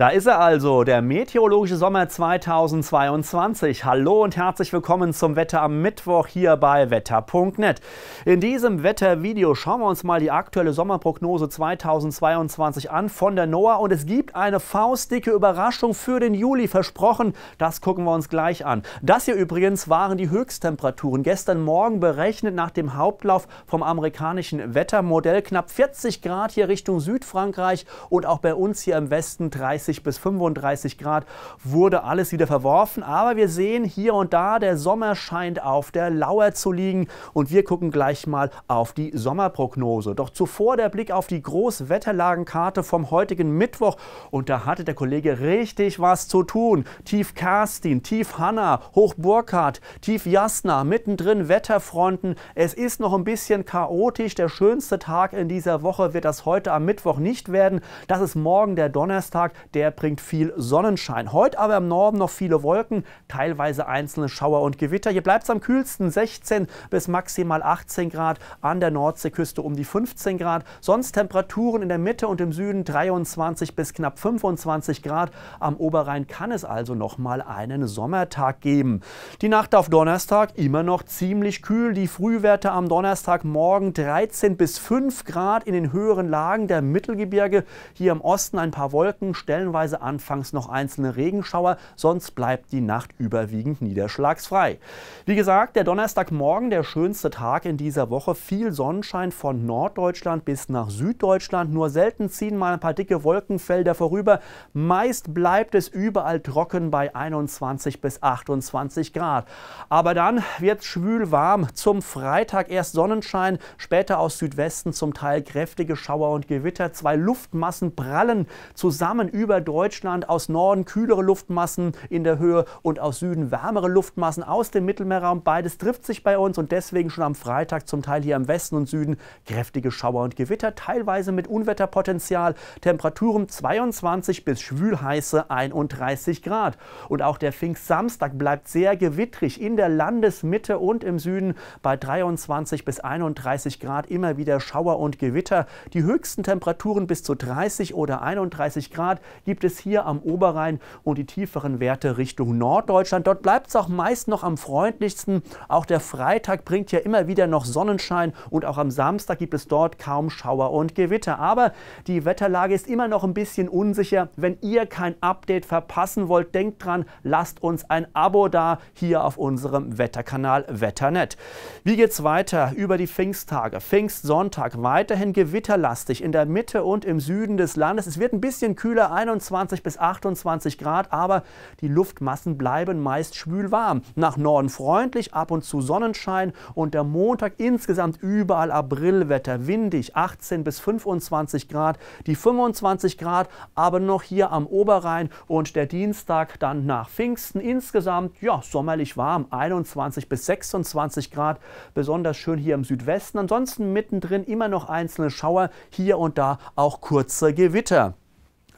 Da ist er also, der meteorologische Sommer 2022. Hallo und herzlich willkommen zum Wetter am Mittwoch hier bei wetter.net. In diesem Wettervideo schauen wir uns mal die aktuelle Sommerprognose 2022 an von der NOAA und es gibt eine faustdicke Überraschung für den Juli versprochen. Das gucken wir uns gleich an. Das hier übrigens waren die Höchsttemperaturen gestern Morgen berechnet nach dem Hauptlauf vom amerikanischen Wettermodell knapp 40 Grad hier Richtung Südfrankreich und auch bei uns hier im Westen 30 30 bis 35 Grad wurde alles wieder verworfen. Aber wir sehen hier und da, der Sommer scheint auf der Lauer zu liegen. Und wir gucken gleich mal auf die Sommerprognose. Doch zuvor der Blick auf die Großwetterlagenkarte vom heutigen Mittwoch. Und da hatte der Kollege richtig was zu tun. Tief Kerstin, Tief Hanna, Hoch Burkhardt, Tief Jasna, mittendrin Wetterfronten. Es ist noch ein bisschen chaotisch. Der schönste Tag in dieser Woche wird das heute am Mittwoch nicht werden. Das ist morgen der Donnerstag, der der bringt viel Sonnenschein. Heute aber im Norden noch viele Wolken, teilweise einzelne Schauer und Gewitter. Hier bleibt es am kühlsten, 16 bis maximal 18 Grad, an der Nordseeküste um die 15 Grad. Sonst Temperaturen in der Mitte und im Süden 23 bis knapp 25 Grad. Am Oberrhein kann es also noch mal einen Sommertag geben. Die Nacht auf Donnerstag immer noch ziemlich kühl. Die Frühwerte am Donnerstagmorgen 13 bis 5 Grad in den höheren Lagen der Mittelgebirge. Hier im Osten ein paar Wolken, Stellen Streckenweise anfangs noch einzelne Regenschauer, sonst bleibt die Nacht überwiegend niederschlagsfrei. Wie gesagt, der Donnerstagmorgen der schönste Tag in dieser Woche. Viel Sonnenschein von Norddeutschland bis nach Süddeutschland. Nur selten ziehen mal ein paar dicke Wolkenfelder vorüber. Meist bleibt es überall trocken bei 21 bis 28 Grad. Aber dann wird es schwül warm. Zum Freitag erst Sonnenschein, später aus Südwesten zum Teil kräftige Schauer und Gewitter. Zwei Luftmassen prallen zusammen über über Deutschland aus Norden kühlere Luftmassen in der Höhe und aus Süden wärmere Luftmassen aus dem Mittelmeerraum. Beides trifft sich bei uns und deswegen schon am Freitag zum Teil hier im Westen und Süden kräftige Schauer und Gewitter, teilweise mit Unwetterpotenzial, Temperaturen 22 bis schwülheiße 31 Grad. Und auch der Pfingstsamstag bleibt sehr gewittrig in der Landesmitte und im Süden bei 23 bis 31 Grad immer wieder Schauer und Gewitter. Die höchsten Temperaturen bis zu 30 oder 31 Grad gibt es hier am Oberrhein und die tieferen Werte Richtung Norddeutschland. Dort bleibt es auch meist noch am freundlichsten. Auch der Freitag bringt ja immer wieder noch Sonnenschein und auch am Samstag gibt es dort kaum Schauer und Gewitter. Aber die Wetterlage ist immer noch ein bisschen unsicher. Wenn ihr kein Update verpassen wollt, denkt dran, lasst uns ein Abo da hier auf unserem Wetterkanal Wetternet. Wie geht's weiter über die Pfingsttage? Pfingstsonntag weiterhin gewitterlastig in der Mitte und im Süden des Landes. Es wird ein bisschen kühler, 21 bis 28 Grad, aber die Luftmassen bleiben meist schwül warm. Nach Norden freundlich, ab und zu Sonnenschein und der Montag insgesamt überall Aprilwetter, windig, 18 bis 25 Grad, die 25 Grad aber noch hier am Oberrhein und der Dienstag dann nach Pfingsten insgesamt ja sommerlich warm, 21 bis 26 Grad, besonders schön hier im Südwesten. Ansonsten mittendrin immer noch einzelne Schauer, hier und da auch kurze Gewitter.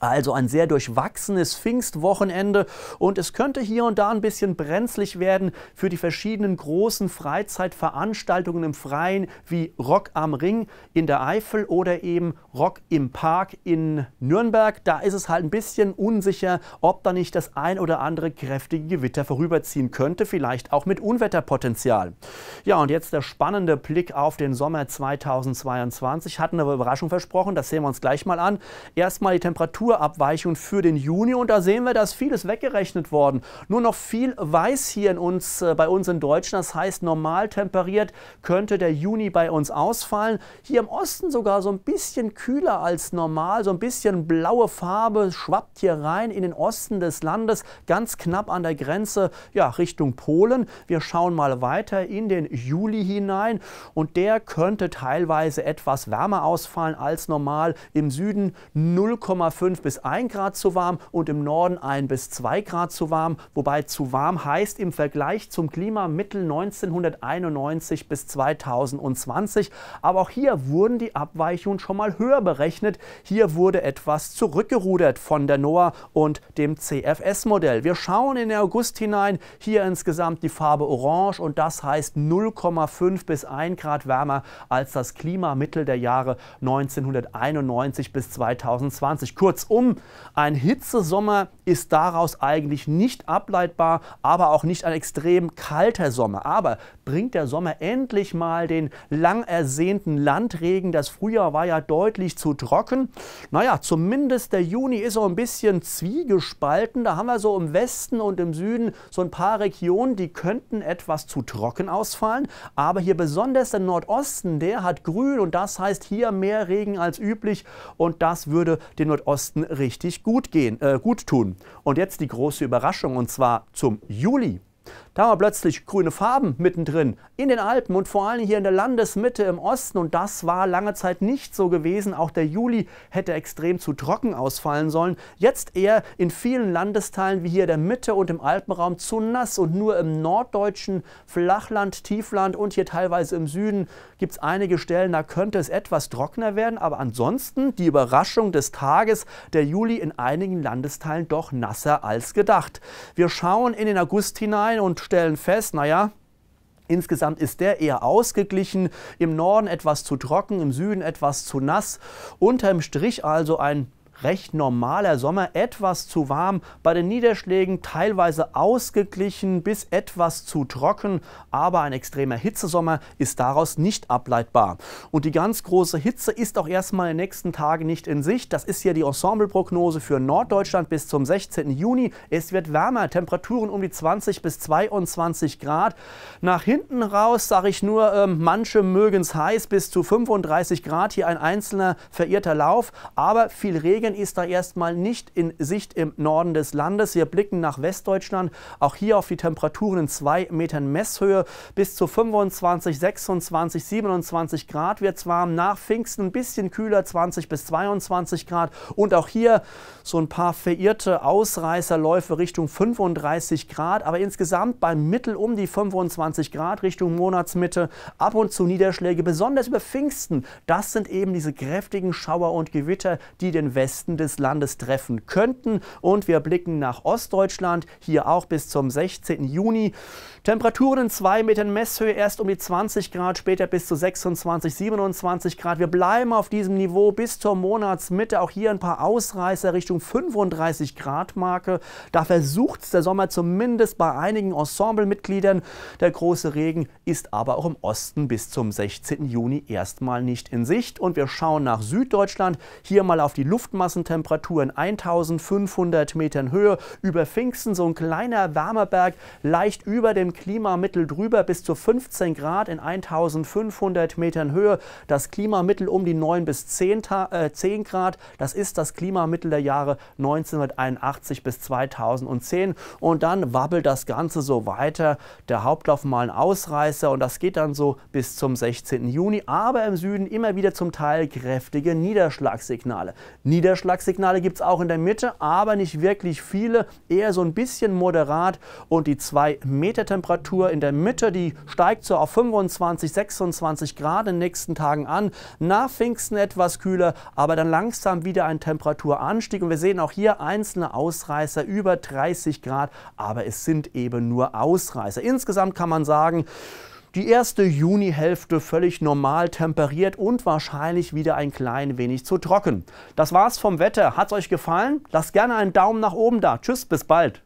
Also ein sehr durchwachsenes Pfingstwochenende und es könnte hier und da ein bisschen brenzlig werden für die verschiedenen großen Freizeitveranstaltungen im Freien wie Rock am Ring in der Eifel oder eben Rock im Park in Nürnberg. Da ist es halt ein bisschen unsicher, ob da nicht das ein oder andere kräftige Gewitter vorüberziehen könnte, vielleicht auch mit Unwetterpotenzial. Ja und jetzt der spannende Blick auf den Sommer 2022. Hatten eine Überraschung versprochen, das sehen wir uns gleich mal an. Erstmal die Temperatur Temperaturabweichung für den Juni und da sehen wir, dass vieles weggerechnet worden. Nur noch viel weiß hier in uns, äh, bei uns in Deutschland, das heißt normal temperiert könnte der Juni bei uns ausfallen. Hier im Osten sogar so ein bisschen kühler als normal, so ein bisschen blaue Farbe schwappt hier rein in den Osten des Landes, ganz knapp an der Grenze ja, Richtung Polen. Wir schauen mal weiter in den Juli hinein und der könnte teilweise etwas wärmer ausfallen als normal. Im Süden 0,5 bis 1 Grad zu warm und im Norden 1 bis 2 Grad zu warm, wobei zu warm heißt im Vergleich zum Klimamittel 1991 bis 2020. Aber auch hier wurden die Abweichungen schon mal höher berechnet. Hier wurde etwas zurückgerudert von der NOAA und dem CFS-Modell. Wir schauen in den August hinein, hier insgesamt die Farbe orange und das heißt 0,5 bis 1 Grad wärmer als das Klimamittel der Jahre 1991 bis 2020. Kurz Kurzum, ein Hitzesommer ist daraus eigentlich nicht ableitbar, aber auch nicht ein extrem kalter Sommer. Aber bringt der Sommer endlich mal den lang ersehnten Landregen? Das Frühjahr war ja deutlich zu trocken. Naja, zumindest der Juni ist so ein bisschen zwiegespalten. Da haben wir so im Westen und im Süden so ein paar Regionen, die könnten etwas zu trocken ausfallen. Aber hier besonders der Nordosten, der hat grün und das heißt hier mehr Regen als üblich und das würde den Nordosten Christen richtig gut, gehen, äh, gut tun. Und jetzt die große Überraschung, und zwar zum Juli. Da haben wir plötzlich grüne Farben mittendrin in den Alpen und vor allem hier in der Landesmitte im Osten. Und das war lange Zeit nicht so gewesen. Auch der Juli hätte extrem zu trocken ausfallen sollen. Jetzt eher in vielen Landesteilen wie hier der Mitte und im Alpenraum zu nass. Und nur im norddeutschen Flachland, Tiefland und hier teilweise im Süden gibt es einige Stellen, da könnte es etwas trockener werden. Aber ansonsten die Überraschung des Tages, der Juli in einigen Landesteilen doch nasser als gedacht. Wir schauen in den August hinein und stellen fest, naja, Insgesamt ist der eher ausgeglichen, im Norden etwas zu trocken, im Süden etwas zu nass. Unterm Strich also ein recht normaler Sommer, etwas zu warm, bei den Niederschlägen teilweise ausgeglichen bis etwas zu trocken, aber ein extremer Hitzesommer ist daraus nicht ableitbar. Und die ganz große Hitze ist auch erstmal in den nächsten Tagen nicht in Sicht. Das ist hier die Ensembleprognose für Norddeutschland bis zum 16. Juni. Es wird wärmer, Temperaturen um die 20 bis 22 Grad. Nach hinten raus sage ich nur, ähm, manche mögen es heiß bis zu 35 Grad. Hier ein einzelner verirrter Lauf, aber viel Regen Spanien ist da erstmal nicht in Sicht im Norden des Landes. Wir blicken nach Westdeutschland, auch hier auf die Temperaturen in zwei Metern Messhöhe. Bis zu 25, 26, 27 Grad wird es warm. Nach Pfingsten ein bisschen kühler, 20 bis 22 Grad. Und auch hier so ein paar verirrte Ausreißerläufe Richtung 35 Grad. Aber insgesamt beim Mittel um die 25 Grad Richtung Monatsmitte. Ab und zu Niederschläge, besonders über Pfingsten. Das sind eben diese kräftigen Schauer und Gewitter, die den Westen Westen des Landes treffen könnten. Und wir blicken nach Ostdeutschland, hier auch bis zum 16. Juni. Temperaturen in 2 Metern Messhöhe erst um die 20 Grad, später bis zu 26, 27 Grad. Wir bleiben auf diesem Niveau bis zur Monatsmitte. Auch hier ein paar Ausreißer Richtung 35 Grad Marke. Da versucht es der Sommer zumindest bei einigen Ensemblemitgliedern. Der große Regen ist aber auch im Osten bis zum 16. Juni erstmal nicht in Sicht. Und wir schauen nach Süddeutschland, hier mal auf die Luftmarke. Hochmassentemperaturen 1500 Metern Höhe, über Pfingsten so ein kleiner Wärmeberg, leicht über dem Klimamittel drüber, bis zu 15 Grad in 1500 Metern Höhe, das Klimamittel um die 9 bis 10, äh, 10 Grad, das ist das Klimamittel der Jahre 1981 bis 2010 und dann wabbelt das Ganze so weiter, der Hauptlauf mal ein Ausreißer und das geht dann so bis zum 16. Juni, aber im Süden immer wieder zum Teil kräftige Niederschlagssignale. Nieder Niederschlagssignale gibt es auch in der Mitte, aber nicht wirklich viele, eher so ein bisschen moderat. Und die 2-Meter-Temperatur in der Mitte, die steigt so auf 25, 26 Grad in den nächsten Tagen an. Nach Pfingsten etwas kühler, aber dann langsam wieder ein Temperaturanstieg. Und wir sehen auch hier einzelne Ausreißer über 30 Grad, aber es sind eben nur Ausreißer. Insgesamt kann man sagen, die erste Junihälfte völlig normal temperiert und wahrscheinlich wieder ein klein wenig zu trocken. Das war's vom Wetter. Hat's euch gefallen? Lasst gerne einen Daumen nach oben da. Tschüss, bis bald.